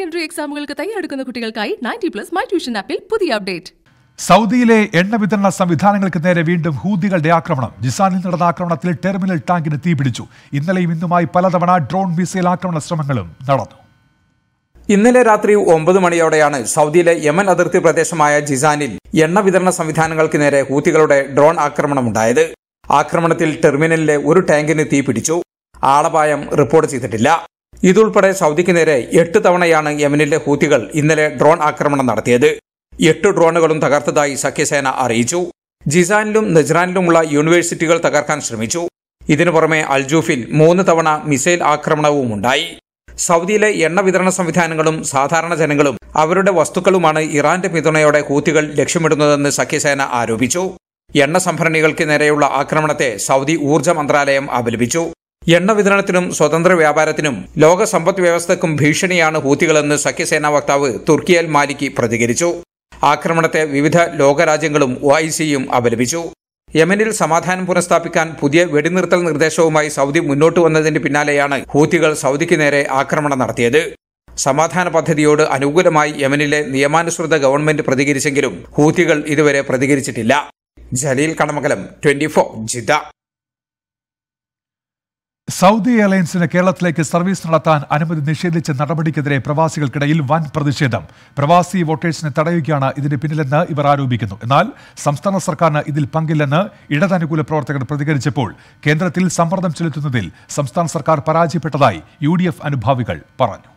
Secondary എക്സാമുകൾക്ക് തയ്യാറെടുക്കുന്ന കുട്ടികൾക്കായി ninety plus my tuition ആപ്പിൽ പുതിയ അപ്ഡേറ്റ് സൗദിയിലെ എണ്ണ വിതരണ സംവിധാനങ്ങൾക്ക് നേരെ വീണ്ടും ഹൂതികളുടെ ആക്രമണം ജിസാനിൽ നടന്ന ആക്രമണത്തിൽ ടെർമിനൽ ടാങ്കിന് തീപിടിച്ചു ഇന്നലെയും ഇന്നുമായി പലതവണ ഡ്രോൺ മിസൈൽ ആക്രമണ ശ്രമങ്ങളും നടന്നു ഇന്നലെ രാത്രി ഒമ്പത് മണിയോടെയാണ് സൗദിയിലെ യമൻ അതിർത്തി പ്രദേശമായ ജിസാനിൽ എണ്ണ വിതരണ സംവിധാനങ്ങൾക്ക് നേരെ ഹൂതികളുടെ ഡ്രോൺ ആക്രമണം ഉണ്ടായത് ആക്രമണത്തിൽ ടെർമിനലിലെ ഒരു ടാങ്കിന് തീപിടിച്ചു ആളപായം റിപ്പോർട്ട് ചെയ്തിട്ടില്ല ഇതുൾപ്പെടെ സൗദിക്ക് നേരെ എട്ട് തവണയാണ് യമനിലെ ഹൂത്തികൾ ഇന്നലെ ഡ്രോൺ ആക്രമണം നടത്തിയത് എട്ട് ഡ്രോണുകളും തകർത്തതായി സഖ്യസേന അറിയിച്ചു ജിസാനിലും നജ്റാനിലുമുള്ള യൂണിവേഴ്സിറ്റികൾ തകർക്കാൻ ശ്രമിച്ചു ഇതിനു പുറമെ അൽജൂഫിൽ മൂന്ന് തവണ മിസൈൽ ആക്രമണവും ഉണ്ടായി സൗദിയിലെ എണ്ണ വിതരണ സംവിധാനങ്ങളും സാധാരണ ജനങ്ങളും അവരുടെ വസ്തുക്കളുമാണ് ഇറാന്റെ പിന്തുണയോടെ ഹൂത്തികൾ ലക്ഷ്യമിടുന്നതെന്ന് സഖ്യസേന ആരോപിച്ചു എണ്ണ സംഭരണികൾക്ക് നേരെയുള്ള ആക്രമണത്തെ സൗദി ഊർജ്ജ മന്ത്രാലയം അപലപിച്ചു എണ്ണ വിതരണത്തിനും സ്വതന്ത്ര വ്യാപാരത്തിനും ലോക സമ്പദ് വ്യവസ്ഥക്കും ഭീഷണിയാണ് ഹൂത്തികളെന്ന് സഖ്യസേനാ വക്താവ് തുർക്കിയൽ മാലിക്കി പ്രതികരിച്ചു ആക്രമണത്തെ വിവിധ ലോകരാജ്യങ്ങളും ഒ അപലപിച്ചു യമനിൽ സമാധാനം പുനഃസ്ഥാപിക്കാൻ പുതിയ വെടിനിർത്തൽ നിർദ്ദേശവുമായി സൗദി മുന്നോട്ട് വന്നതിന് പിന്നാലെയാണ് ഹൂത്തികൾ സൗദിക്ക് നേരെ ആക്രമണം നടത്തിയത് സമാധാന പദ്ധതിയോട് അനുകൂലമായി യമനിലെ നിയമാനുസൃത ഗവൺമെന്റ് പ്രതികരിച്ചെങ്കിലും ഹൂത്തികൾ ഇതുവരെ പ്രതികരിച്ചിട്ടില്ല Jaleel Kanamakalam twenty four Jeddah Saudi എയർലൈൻസിന് കേരളത്തിലേക്ക് സർവീസ് നടത്താൻ അനുമതി നിഷേധിച്ച നടപടിക്കെതിരെ പ്രവാസികൾക്കിടയിൽ വൻ പ്രതിഷേധം പ്രവാസി വോട്ടേഴ്സിനെ തടയുകയാണ് ഇതിന് പിന്നിലെന്ന് ഇവർ ആരോപിക്കുന്നു എന്നാൽ സംസ്ഥാന സർക്കാരിന് ഇതിൽ പങ്കില്ലെന്ന് ഇടതനുകൂല പ്രവർത്തകർ പ്രതികരിച്ചപ്പോൾ കേന്ദ്രത്തിൽ സമ്മർദ്ദം ചെലുത്തുന്നതിൽ സംസ്ഥാന സർക്കാർ പരാജയപ്പെട്ടതായി യു അനുഭാവികൾ പറഞ്ഞു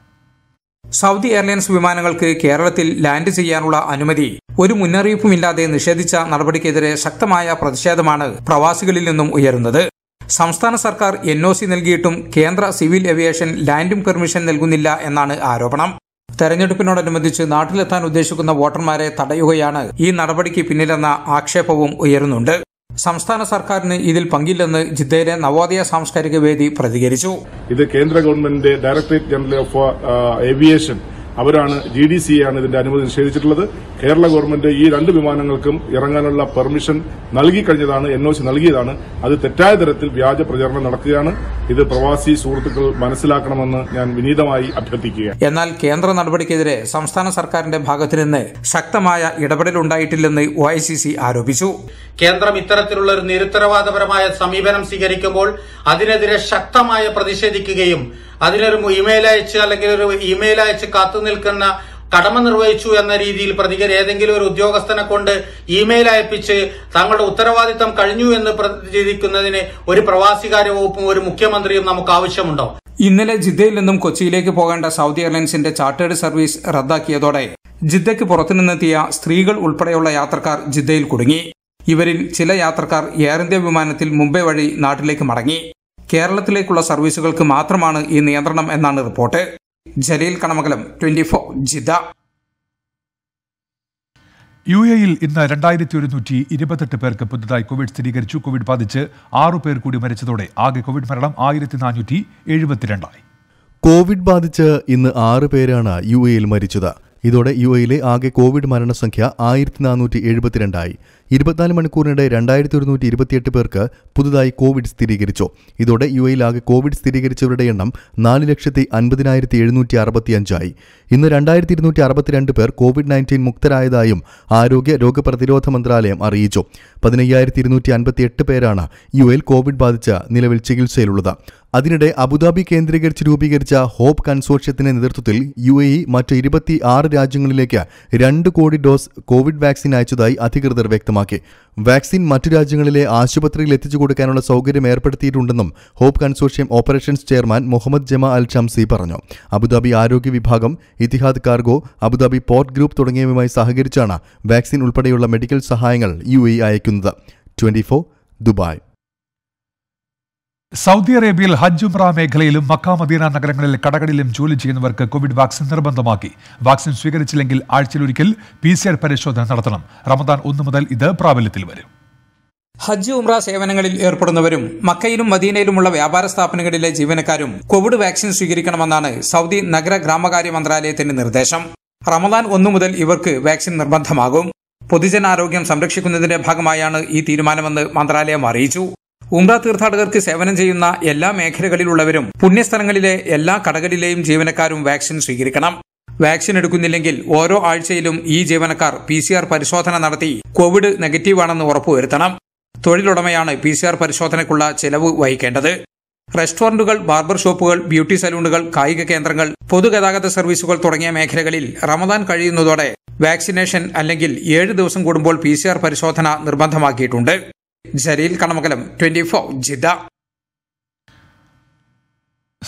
സൗദി എയർലൈൻസ് വിമാനങ്ങൾക്ക് കേരളത്തിൽ ലാൻഡ് ചെയ്യാനുള്ള അനുമതി ഒരു മുന്നറിയിപ്പുമില്ലാതെ നിഷേധിച്ച നടപടിക്കെതിരെ ശക്തമായ പ്രതിഷേധമാണ് പ്രവാസികളിൽ നിന്നും ഉയരുന്നത് സംസ്ഥാന സർക്കാർ എൻ ഒ സി നൽകിയിട്ടും കേന്ദ്ര സിവിൽ ഏവിയേഷൻ ലാൻഡും പെർമിഷൻ നൽകുന്നില്ല എന്നാണ് ആരോപണം തെരഞ്ഞെടുപ്പിനോടനുബന്ധിച്ച് നാട്ടിലെത്താൻ ഉദ്ദേശിക്കുന്ന വോട്ടർമാരെ തടയുകയാണ് ഈ നടപടിക്ക് പിന്നിലെന്ന ആക്ഷേപവും ഉയരുന്നുണ്ട് സംസ്ഥാന സർക്കാരിന് ഇതിൽ പങ്കില്ലെന്ന് ജിദ്ദയിലെ നവോദയ സാംസ്കാരിക വേദി പ്രതികരിച്ചു ഇത് കേന്ദ്ര ഗവൺമെന്റിന്റെ ഡയറക്ടറേറ്റ് ജനറൽ ഓഫ് ഏവിയേഷൻ അവരാണ് ജി ഡി സി ആണ് ഇതിന്റെ അനുമതി നിഷേധിച്ചിട്ടുള്ളത് കേരള ഗവൺമെന്റ് ഈ രണ്ട് വിമാനങ്ങൾക്കും ഇറങ്ങാനുള്ള പെർമിഷൻ നൽകിക്കഴിഞ്ഞതാണ് എൻ ഒ സി നൽകിയതാണ് അത് തെറ്റായ തരത്തിൽ വ്യാജ പ്രചരണം നടക്കുകയാണ് ഇത് പ്രവാസി സുഹൃത്തുക്കൾ മനസ്സിലാക്കണമെന്ന് ഞാൻ വിനീതമായി അഭ്യർത്ഥിക്കുക എന്നാൽ കേന്ദ്ര നടപടിക്കെതിരെ സംസ്ഥാന സർക്കാരിന്റെ ഭാഗത്തു നിന്ന് ശക്തമായ ഇടപെടലുണ്ടായിട്ടില്ലെന്ന് ഒ ഐ സി സി ആരോപിച്ചു കേന്ദ്രം ഇത്തരത്തിലുള്ള ഒരു നിരുത്തരവാദപരമായ സമീപനം സ്വീകരിക്കുമ്പോൾ അതിനെതിരെ ശക്തമായ പ്രതിഷേധിക്കുകയും അതിനൊരു ഇമെയിൽ അയച്ച് അല്ലെങ്കിൽ ഒരു ഇമെയിൽ അയച്ച് കാത്തു നിൽക്കുന്ന കടമ നിർവഹിച്ചു എന്ന രീതിയിൽ പ്രതികരി ഏതെങ്കിലും ഒരു ഉദ്യോഗസ്ഥനെ കൊണ്ട് ഇമെയിൽ അയപ്പിച്ച് തങ്ങളുടെ ഉത്തരവാദിത്തം കഴിഞ്ഞു എന്ന് പ്രതികരിക്കുന്നതിന് ഒരു പ്രവാസികാര്യ വകുപ്പും ഒരു മുഖ്യമന്ത്രിയും നമുക്ക് ആവശ്യമുണ്ടോ ഇന്നലെ ജിദ്ദയിൽ നിന്നും കൊച്ചിയിലേക്ക് പോകേണ്ട സൗദി എയർലൈൻസിന്റെ ചാർട്ടേഡ് സർവീസ് റദ്ദാക്കിയതോടെ ജിദ്ദയ്ക്ക് പുറത്തുനിന്നെത്തിയ സ്ത്രീകൾ ഉൾപ്പെടെയുള്ള യാത്രക്കാർ ജിദ്ദയിൽ കുടുങ്ങി ഇവരിൽ ചില യാത്രക്കാർ എയർ ഇന്ത്യ വിമാനത്തിൽ മുംബൈ വഴി നാട്ടിലേക്ക് മടങ്ങി കേരളത്തിലേക്കുള്ള സർവീസുകൾക്ക് മാത്രമാണ് ഈ നിയന്ത്രണം എന്നാണ് report Jaleel Kanamakalam twenty four Jeddah യു യിൽ ഇന്ന് രണ്ടായിരത്തി ഒരുന്നൂറ്റി ഇരുപത്തെട്ട് പേർക്ക് പുതുതായി കോവിഡ് സ്ഥിരീകരിച്ചു കോവിഡ് ബാധിച്ച് ആറു പേർ കൂടി മരിച്ചതോടെ ആകെ കോവിഡ് മരണം ആയിരത്തി നാനൂറ്റി എഴുപത്തിരണ്ടായി കോവിഡ് ബാധിച്ച് ഇന്ന് ആറ് പേരാണ് യു എയിൽ മരിച്ചത് ഇതോടെ യു എയിലെ ആകെ കോവിഡ് മരണസംഖ്യ ആയിരത്തി നാനൂറ്റി എഴുപത്തിരണ്ടായി ഇരുപത്തിനാല് മണിക്കൂറിനിടെ രണ്ടായിരത്തി ഒരുന്നൂറ്റി ഇരുപത്തിയെട്ട് പേർക്ക് പുതുതായി കോവിഡ് സ്ഥിരീകരിച്ചു ഇതോടെ യു ആകെ കോവിഡ് സ്ഥിരീകരിച്ചവരുടെ എണ്ണം നാല് ലക്ഷത്തി അൻപതിനായിരത്തി എഴുന്നൂറ്റി അറുപത്തിയഞ്ചായി ഇന്ന് രണ്ടായിരത്തി ഇരുന്നൂറ്റി അറുപത്തിരണ്ട് പേർ കോവിഡ് നയൻറ്റീൻ മുക്തരായതായും ആരോഗ്യ രോഗപ്രതിരോധ മന്ത്രാലയം അറിയിച്ചു പതിനയ്യായിരത്തി ഇരുന്നൂറ്റി അൻപത്തി എട്ട് പേരാണ് യു എയിൽ കോവിഡ് ബാധിച്ച് നിലവിൽ ചികിത്സയിലുള്ളത് അതിനിടെ അബുദാബി കേന്ദ്രീകരിച്ച് രൂപീകരിച്ച ഹോപ്പ് കൺസോർഷ്യത്തിന്റെ നേതൃത്വത്തിൽ യു എ ഇ മറ്റ് ഇരുപത്തി ആറ് രാജ്യങ്ങളിലേക്ക് രണ്ട് കോടി ഡോസ് കോവിഡ് വാക്സിൻ അയച്ചതായി അധികൃതർ വ്യക്തമാക്കി വാക്സിൻ മറ്റു രാജ്യങ്ങളിലെ ആശുപത്രിയിൽ എത്തിച്ചു കൊടുക്കാനുള്ള സൗകര്യം ഏർപ്പെടുത്തിയിട്ടുണ്ടെന്നും hope consortium operations chairman Mohammed Jama Al Shamsi പറഞ്ഞു അബുദാബി ആരോഗ്യ വിഭാഗം Etihad cargo Abu Dhabi port group തുടങ്ങിയവയുമായി സഹകരിച്ചാണ് വാക്സിൻ ഉൾപ്പെടെയുള്ള മെഡിക്കൽ സഹായങ്ങൾ യു എ അയക്കുന്നത് ട്വന്റി ദുബായ് സൗദി അറേബ്യയിൽ ഹജ്ജ് ഉംറ മേഖലയിലും മക്ക മദീന നഗരങ്ങളിൽ കടകളിലും ജോലി ചെയ്യുന്നവർക്ക് കോവിഡ് വാക്സിൻ നിർബന്ധമാക്കി വാക്സിൻ സ്വീകരിച്ചില്ലെങ്കിൽ ആഴ്ചയിലൊരിക്കൽ പി സി ആർ പരിശോധന നടത്തണം റമദാൻ ഒന്ന് മുതൽ ഇത് പ്രാബല്യത്തിൽ വരും ഹജ്ജ് ഉംറ സേവനങ്ങളിൽ ഏർപ്പെടുന്നവരും മക്കയിലും മദീനയിലുമുള്ള വ്യാപാര സ്ഥാപനങ്ങളിലെ ജീവനക്കാരും കോവിഡ് വാക്സിൻ സ്വീകരിക്കണമെന്നാണ് സൗദി നഗര ഗ്രാമകാര്യ മന്ത്രാലയത്തിന്റെ നിർദ്ദേശം റമദാൻ ഒന്നു മുതൽ ഇവർക്ക് വാക്സിൻ നിർബന്ധമാകും പൊതുജനാരോഗ്യം സംരക്ഷിക്കുന്നതിന്റെ ഭാഗമായാണ് ഈ തീരുമാനമെന്ന് മന്ത്രാലയം അറിയിച്ചു ഉംറ തീർത്ഥാടകർക്ക് സേവനം ചെയ്യുന്ന എല്ലാ മേഖലകളിലുള്ളവരും പുണ്യസ്ഥലങ്ങളിലെ എല്ലാ കടകളിലെയും ജീവനക്കാരും വാക്സിൻ സ്വീകരിക്കണം വാക്സിൻ എടുക്കുന്നില്ലെങ്കിൽ ഓരോ ആഴ്ചയിലും ഈ ജീവനക്കാർ പി പരിശോധന നടത്തി കോവിഡ് നെഗറ്റീവാണെന്ന് ഉറപ്പുവരുത്തണം തൊഴിലുടമയാണ് പി സി ആർ പരിശോധനയ്ക്കുള്ള ചെലവ് വഹിക്കേണ്ടത് റെസ്റ്റോറന്റുകൾ ബാർബർ ഷോപ്പുകൾ ബ്യൂട്ടി സലൂണുകൾ കായിക കേന്ദ്രങ്ങൾ പൊതുഗതാഗത സർവീസുകൾ തുടങ്ങിയ മേഖലകളിൽ റമദാൻ കഴിയുന്നതോടെ വാക്സിനേഷൻ അല്ലെങ്കിൽ ഏഴ് ദിവസം കൂടുമ്പോൾ പി പരിശോധന നിർബന്ധമാക്കിയിട്ടുണ്ട് Jaleel Kanamakalam twenty four Jeddah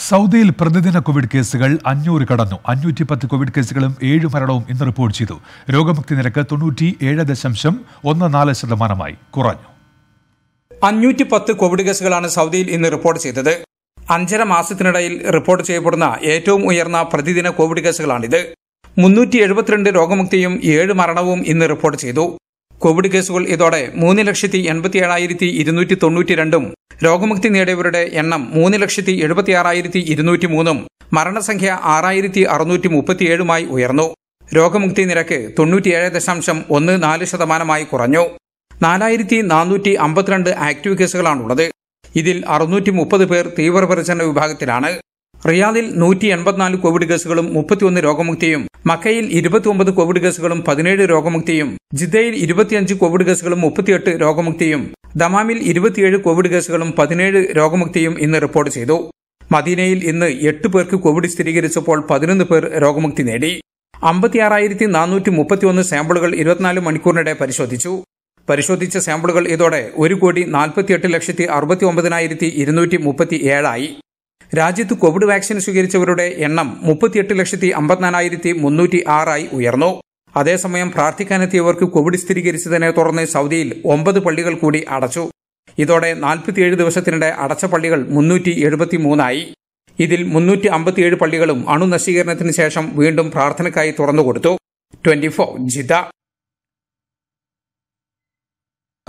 സൗദിയിൽ പ്രതിദിന കോവിഡ് കേസുകൾ അഞ്ഞൂറ് കടന്നു അഞ്ഞൂറ്റി പത്ത് കോവിഡ് കേസുകളും ഏഴ് മരണവും ഇന്ന് റിപ്പോർട്ട് ചെയ്തു രോഗമുക്തി നിരക്ക് തൊണ്ണൂറ്റി ഏഴ് ദശാംശം ഒന്ന് നാല് ശതമാനമായി കുറഞ്ഞു അഞ്ഞൂറ്റി പത്ത് കോവിഡ് കേസുകളാണ് സൗദിയിൽ ഇന്ന് റിപ്പോർട്ട് ചെയ്തത് അഞ്ചര മാസത്തിനിടയിൽ റിപ്പോർട്ട് ചെയ്യപ്പെടുന്ന ഏറ്റവും ഉയർന്ന പ്രതിദിന കോവിഡ് കേസുകളാണിത് മുന്നൂറ്റി എഴുപത്തിരണ്ട് രോഗമുക്തിയും ഏഴ് മരണവും ഇന്ന് റിപ്പോർട്ട് ചെയ്തു കോവിഡ് കേസുകൾ ഇതോടെ മൂന്ന് ലക്ഷത്തി എൺപത്തി ഏഴായിരത്തി ഇരുന്നൂറ്റി തൊണ്ണൂറ്റി രണ്ടും രോഗമുക്തി നേടിയവരുടെ എണ്ണം മൂന്ന് ലക്ഷത്തി എഴുപത്തി ആറായിരത്തി ഇരുന്നൂറ്റി മൂന്നും മരണസംഖ്യ ആറായിരത്തി അറുന്നൂറ്റി മുപ്പത്തിയേഴുമായി ഉയർന്നു രോഗമുക്തി നിരക്ക് തൊണ്ണൂറ്റിയേഴ് ദശാംശം ഒന്ന് നാല് ശതമാനമായി കുറഞ്ഞു നാലായിരത്തി നാനൂറ്റി അമ്പത്തിരണ്ട് ആക്റ്റീവ് കേസുകളാണുള്ളത് ഇതിൽ അറുന്നൂറ്റി മുപ്പത് പേർ തീവ്രപരിചരണ വിഭാഗത്തിലാണ് റിയാദിൽ നൂറ്റി എൺപത്തിനാല് കോവിഡ് കേസുകളും മുപ്പത്തിയൊന്ന് രോഗമുക്തിയും മക്കയിൽ ഇരുപത്തിയൊമ്പത് കോവിഡ് കേസുകളും പതിനേഴ് രോഗമുക്തിയും ജിദ്ദയിൽ ഇരുപത്തിയഞ്ച് കോവിഡ് കേസുകളും മുപ്പത്തിയെട്ട് രോഗമുക്തിയും ദമാമിൽ ഇരുപത്തിയേഴ് കോവിഡ് കേസുകളും പതിനേഴ് രോഗമുക്തിയും ഇന്ന് റിപ്പോർട്ട് ചെയ്തു മദീനയിൽ ഇന്ന് എട്ട് പേർക്ക് കോവിഡ് സ്ഥിരീകരിച്ചപ്പോൾ പതിനൊന്ന് പേർ രോഗമുക്തി നേടി അമ്പത്തിയാറായിരത്തി നാനൂറ്റി മുപ്പത്തിയൊന്ന് സാമ്പിളുകൾ ഇരുപത്തിനാല് മണിക്കൂറിനിടെ പരിശോധിച്ചു പരിശോധിച്ച സാമ്പിളുകൾ ഇതോടെ ഒരു കോടി നാൽപ്പത്തിയെട്ട് ലക്ഷത്തി അറുപത്തി ഒമ്പതിനായിരത്തി ഇരുന്നൂറ്റി മുപ്പത്തി ഏഴായി രാജ്യത്ത് കോവിഡ് വാക്സിൻ സ്വീകരിച്ചവരുടെ എണ്ണം മുപ്പത്തിയെട്ട് ലക്ഷത്തി അമ്പത്തിനാലായിരത്തി മുന്നൂറ്റി ആറായി ഉയർന്നു അതേസമയം പ്രാർത്ഥിക്കാനെത്തിയവർക്ക് കോവിഡ് സ്ഥിരീകരിച്ചതിനെ തുടർന്ന് സൌദിയിൽ ഒമ്പത് പള്ളികൾ കൂടി അടച്ചു ഇതോടെ നാൽപ്പത്തിയേഴ് ദിവസത്തിനിടെ അടച്ച പള്ളികൾ മുന്നൂറ്റി എഴുപത്തിമൂന്നായി ഇതിൽ മുന്നൂറ്റി അമ്പത്തിയേഴ് പള്ളികളും അണുനശീകരണത്തിന് ശേഷം വീണ്ടും പ്രാർത്ഥനയ്ക്കായി തുറന്നുകൊടുത്തു ട്വന്റി ഫോർ ജിദ്ദ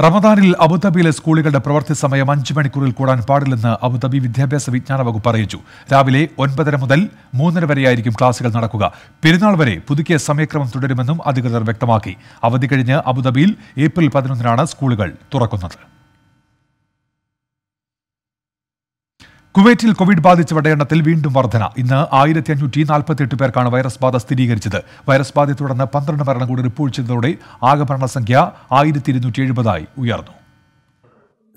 റമദാനിൽ അബുദാബിയിലെ സ്കൂളുകളുടെ പ്രവൃത്തി സമയം അഞ്ച് മണിക്കൂറിൽ കൂടാൻ പാടില്ലെന്ന് അബുദാബി വിദ്യാഭ്യാസ വിജ്ഞാന വകുപ്പ് അറിയിച്ചു രാവിലെ ഒൻപതര മുതൽ മൂന്നര വരെയായിരിക്കും ക്ലാസുകൾ നടക്കുക പെരുന്നാൾ വരെ പുതുക്കിയ സമയക്രമം തുടരുമെന്നും അധികൃതർ വ്യക്തമാക്കി അവധി കഴിഞ്ഞ് അബുദാബിയിൽ ഏപ്രിൽ പതിനൊന്നിനാണ് സ്കൂളുകൾ തുറക്കുന്നത് കുവൈറ്റിൽ കോവിഡ് ബാധിച്ചവരുടെ എണ്ണത്തിൽ വീണ്ടും വർധന ഇന്ന് ആയിരത്തി അഞ്ഞൂറ്റി നാൽപ്പത്തിയെട്ട് പേർക്കാണ് വൈറസ് ബാധ സ്ഥിരീകരിച്ചത് വൈറസ് ബാധയെ തുടർന്ന് പന്ത്രണ്ട് മരണം കൂടി റിപ്പോർട്ട് ചെയ്തതോടെ ആകെ മരണസംഖ്യ ആയിരത്തി ഇരുന്നൂറ്റി എഴുപതായി ഉയർന്നു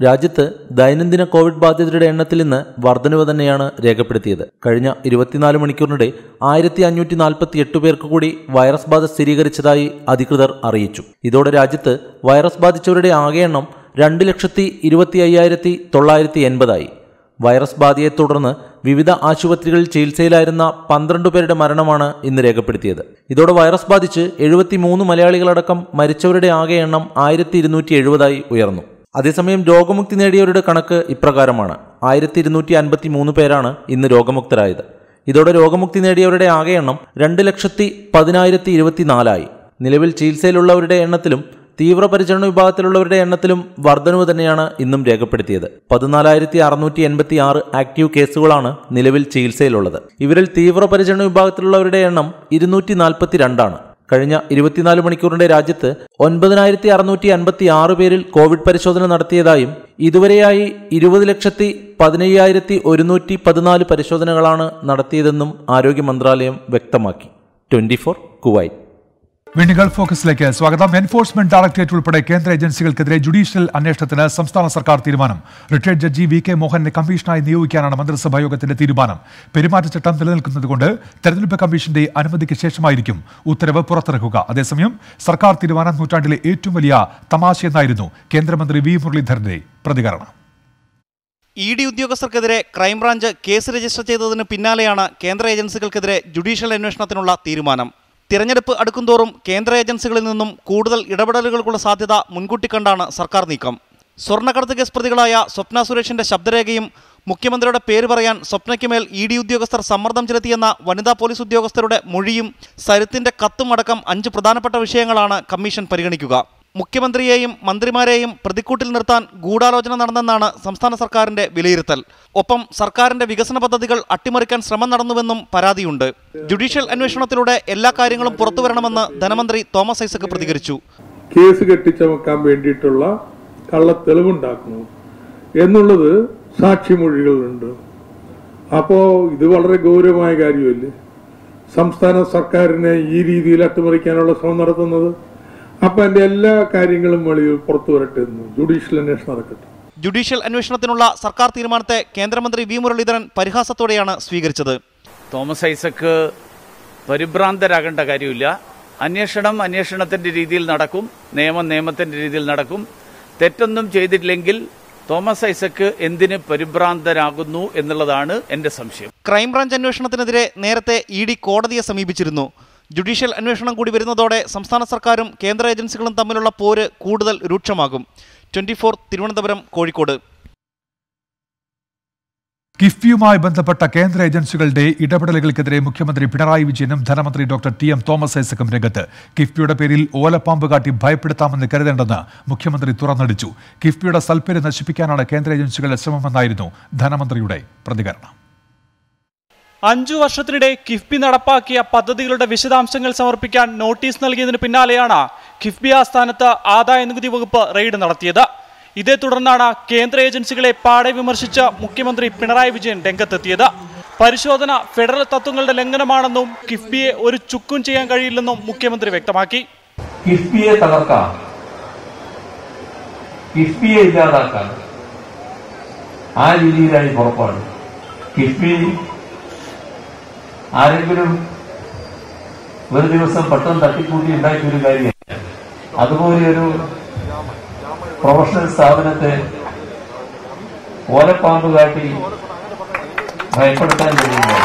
രാജ്യത്ത് ദൈനംദിന കോവിഡ് ബാധിതരുടെ എണ്ണത്തിൽ നിന്ന് വർധനവ് തന്നെയാണ് രേഖപ്പെടുത്തിയത് കഴിഞ്ഞ ഇരുപത്തിനാല് മണിക്കൂറിനിടെ ആയിരത്തി അഞ്ഞൂറ്റി നാൽപ്പത്തി എട്ട് പേർക്ക് കൂടി വൈറസ് ബാധ സ്ഥിരീകരിച്ചതായി അധികൃതർ അറിയിച്ചു ഇതോടെ രാജ്യത്ത് വൈറസ് ബാധിച്ചവരുടെ ആകെ എണ്ണം രണ്ട് ലക്ഷത്തി ഇരുപത്തി അയ്യായിരത്തി തൊള്ളായിരത്തി എൺപതായി വൈറസ് ബാധയെ തുടർന്ന് വിവിധ ആശുപത്രികളിൽ ചികിത്സയിലായിരുന്ന പന്ത്രണ്ട് പേരുടെ മരണമാണ് ഇന്ന് രേഖപ്പെടുത്തിയത് ഇതോടെ വൈറസ് ബാധിച്ച് എഴുപത്തിമൂന്ന് മലയാളികളടക്കം മരിച്ചവരുടെ ആകെ എണ്ണം ആയിരത്തി ഇരുന്നൂറ്റി എഴുപതായി ഉയർന്നു അതേസമയം രോഗമുക്തി നേടിയവരുടെ കണക്ക് ഇപ്രകാരമാണ് ആയിരത്തി ഇരുന്നൂറ്റി അൻപത്തി മൂന്ന് പേരാണ് ഇന്ന് രോഗമുക്തരായത് ഇതോടെ രോഗമുക്തി നേടിയവരുടെ ആകെ എണ്ണം രണ്ട് ലക്ഷത്തി പതിനായിരത്തി ഇരുപത്തിനാലായി നിലവിൽ ചികിത്സയിലുള്ളവരുടെ എണ്ണത്തിലും തീവ്രപരിചരണ വിഭാഗത്തിലുള്ളവരുടെ എണ്ണത്തിലും വർധനവ് തന്നെയാണ് ഇന്നും രേഖപ്പെടുത്തിയത് പതിനാലായിരത്തി അറുന്നൂറ്റി എൺപത്തി ആറ് ആക്ടീവ് കേസുകളാണ് നിലവിൽ ചികിത്സയിലുള്ളത് ഇവരിൽ തീവ്രപരിചരണ വിഭാഗത്തിലുള്ളവരുടെ എണ്ണം ഇരുന്നൂറ്റി നാൽപ്പത്തി രണ്ടാണ് കഴിഞ്ഞ ഇരുപത്തിനാല് മണിക്കൂറിന്റെ രാജ്യത്ത് ഒൻപതിനായിരത്തി അറുന്നൂറ്റി അൻപത്തി ആറ് പേരിൽ കോവിഡ് പരിശോധന നടത്തിയതായും ഇതുവരെയായി ഇരുപത് ലക്ഷത്തി പതിനയ്യായിരത്തി ഒരുന്നൂറ്റി പതിനാല് പരിശോധനകളാണ് നടത്തിയതെന്നും ആരോഗ്യ മന്ത്രാലയം വ്യക്തമാക്കി ട്വന്റി ഫോർ കുവൈറ്റ് വീണ്ടും ഫോക്കസിലേക്ക് സ്വാഗതം എൻഫോഴ്സ്മെന്റ് ഡയറക്ടറേറ്റ് ഉൾപ്പെടെ കേന്ദ്ര ഏജൻസികൾക്കെതിരെ ജുഡീഷ്യൽ അന്വേഷണത്തിന് സംസ്ഥാന സർക്കാർ തീരുമാനം റിട്ടയർഡ് ജഡ്ജി വി കെ മോഹനെ കമ്മീഷനായി നിയോഗിക്കാനാണ് മന്ത്രിസഭാ യോഗത്തിന്റെ തീരുമാനം പെരുമാറ്റച്ചട്ടം നിലനിൽക്കുന്നതുകൊണ്ട് തെരഞ്ഞെടുപ്പ് കമ്മീഷന്റെ അനുമതിക്ക് ശേഷമായിരിക്കും ഉത്തരവ് പുറത്തിറക്കുക അതേസമയം സർക്കാർ തീരുമാനം നൂറ്റാണ്ടിലെ ഏറ്റവും വലിയ തമാശയെന്നായിരുന്നു കേന്ദ്രമന്ത്രി വി മുരളീധരന്റെ പ്രതികരണം ഇ ഡി ഉദ്യോഗസ്ഥർക്കെതിരെ ക്രൈംബ്രാഞ്ച് കേസ് രജിസ്റ്റർ ചെയ്തതിന് പിന്നാലെയാണ് കേന്ദ്ര ഏജൻസികൾക്കെതിരെ ജുഡീഷ്യൽ അന്വേഷണത്തിനുള്ള തീരുമാനം തിരഞ്ഞെടുപ്പ് അടുക്കുംതോറും കേന്ദ്ര ഏജൻസികളിൽ നിന്നും കൂടുതൽ ഇടപെടലുകൾക്കുള്ള സാധ്യത മുൻകൂട്ടി കണ്ടാണ് സർക്കാർ നീക്കം സ്വർണ്ണക്കടത്ത് കേസ് പ്രതികളായ സ്വപ്ന സുരേഷിന്റെ ശബ്ദരേഖയും മുഖ്യമന്ത്രിയുടെ പേര് പറയാൻ സ്വപ്നയ്ക്ക് മേൽ ഇ ഡി ഉദ്യോഗസ്ഥർ സമ്മർദ്ദം ചെലുത്തിയെന്ന വനിതാ പോലീസ് ഉദ്യോഗസ്ഥരുടെ മൊഴിയും കത്തും അടക്കം അഞ്ച് പ്രധാനപ്പെട്ട വിഷയങ്ങളാണ് കമ്മീഷൻ പരിഗണിക്കുക മുഖ്യമന്ത്രിയെയും മന്ത്രിമാരെയും പ്രതിക്കൂട്ടിൽ നിർത്താൻ ഗൂഢാലോചന നടന്നെന്നാണ് സംസ്ഥാന സർക്കാരിന്റെ വിലയിരുത്തൽ ഒപ്പം സർക്കാരിന്റെ വികസന പദ്ധതികൾ അട്ടിമറിക്കാൻ ശ്രമം നടന്നുവെന്നും പരാതിയുണ്ട് ജുഡീഷ്യൽ അന്വേഷണത്തിലൂടെ എല്ലാ കാര്യങ്ങളും പുറത്തുവരണമെന്ന് ധനമന്ത്രി തോമസ് ഐസക് പ്രതികരിച്ചു കേസ് കെട്ടിച്ചമക്കാൻ വേണ്ടിയിട്ടുള്ള കള്ളത്തെളിവുണ്ടാക്കുന്നു എന്നുള്ളത് സാക്ഷിമൊഴികളുണ്ട് അപ്പോൾ ഇത് വളരെ ഗൗരവമായ കാര്യമല്ലേ സംസ്ഥാന സർക്കാരിനെ ഈ രീതിയിൽ അട്ടിമറിക്കാനുള്ള ശ്രമം നടത്തുന്നത് അപ്പൊ അതിന്റെ എല്ലാ കാര്യങ്ങളും വെളിയിൽ പുറത്തു വരട്ടെ എന്ന് ജുഡീഷ്യൽ അന്വേഷണം നടക്കട്ടെ ജുഡീഷ്യൽ അന്വേഷണത്തിനുള്ള സർക്കാർ തീരുമാനത്തെ കേന്ദ്രമന്ത്രി വി മുരളീധരൻ പരിഹാസത്തോടെയാണ് സ്വീകരിച്ചത് തോമസ് ഐസക്ക് പരിഭ്രാന്തരാകേണ്ട കാര്യമില്ല അന്വേഷണം അന്വേഷണത്തിന്റെ രീതിയിൽ നടക്കും നിയമം നിയമത്തിന്റെ രീതിയിൽ നടക്കും തെറ്റൊന്നും ചെയ്തിട്ടില്ലെങ്കിൽ തോമസ് ഐസക്ക് എന്തിന് പരിഭ്രാന്തരാകുന്നു എന്നുള്ളതാണ് എന്റെ സംശയം ക്രൈംബ്രാഞ്ച് അന്വേഷണത്തിനെതിരെ നേരത്തെ ഇ ഡി കോടതിയെ സമീപിച്ചിരുന്നു ജുഡീഷ്യൽ അന്വേഷണം കൂടി വരുന്നതോടെ സംസ്ഥാന സർക്കാരും കേന്ദ്ര ഏജൻസികളും തമ്മിലുള്ള പോര് കൂടുതൽ രൂക്ഷമാകും ട്വന്റി ഫോർ തിരുവനന്തപുരം കോഴിക്കോട് കിഫ്ബിയുമായി ബന്ധപ്പെട്ട കേന്ദ്ര ഏജൻസികളുടെ ഇടപെടലുകൾക്കെതിരെ മുഖ്യമന്ത്രി പിണറായി വിജയനും ധനമന്ത്രി ഡോക്ടർ ടി എം തോമസ് ഐസക്കും രംഗത്ത് കിഫ്ബിയുടെ പേരിൽ ഓലപ്പാമ്പ് കാട്ടി ഭയപ്പെടുത്താമെന്ന് കരുതേണ്ടെന്ന് മുഖ്യമന്ത്രി തുറന്നടിച്ചു കിഫ്ബിയുടെ സൽപ്പേര് നശിപ്പിക്കാനാണ് കേന്ദ്ര ഏജൻസികളുടെ ശ്രമമെന്നായിരുന്നു ധനമന്ത്രിയുടെ പ്രതികരണം അഞ്ചു വർഷത്തിനിടെ കിഫ്ബി നടപ്പാക്കിയ പദ്ധതികളുടെ വിശദാംശങ്ങൾ സമർപ്പിക്കാൻ നോട്ടീസ് നൽകിയതിന് പിന്നാലെയാണ് കിഫ്ബി ആസ്ഥാനത്ത് ആദായ നികുതി വകുപ്പ് റെയ്ഡ് നടത്തിയത് ഇതേ തുടർന്നാണ് കേന്ദ്ര ഏജൻസികളെ പാടെ വിമർശിച്ച മുഖ്യമന്ത്രി പിണറായി വിജയൻ രംഗത്തെത്തിയത് പരിശോധന ഫെഡറൽ തത്വങ്ങളുടെ ലംഘനമാണെന്നും കിഫ്ബിയെ ഒരു ചുക്കും ചെയ്യാൻ കഴിയില്ലെന്നും മുഖ്യമന്ത്രി വ്യക്തമാക്കി കിഫ്ബിയെ തകർക്കാം കിഫ്ബിയെ ഇല്ലാതാക്കാം ആ രീതിയിലായി പുറപ്പാട് കിഫ്ബി ആരെങ്കിലും ഒരു ദിവസം പെട്ടെന്ന് തട്ടിക്കൂട്ടി ഉണ്ടാക്കിയ ഒരു കാര്യമല്ല അതുപോലെ ഒരു പ്രൊഫഷണൽ സ്ഥാപനത്തെ ഓലപ്പാമ്പ് കാട്ടി ഭയപ്പെടുത്താൻ കഴിയില്ല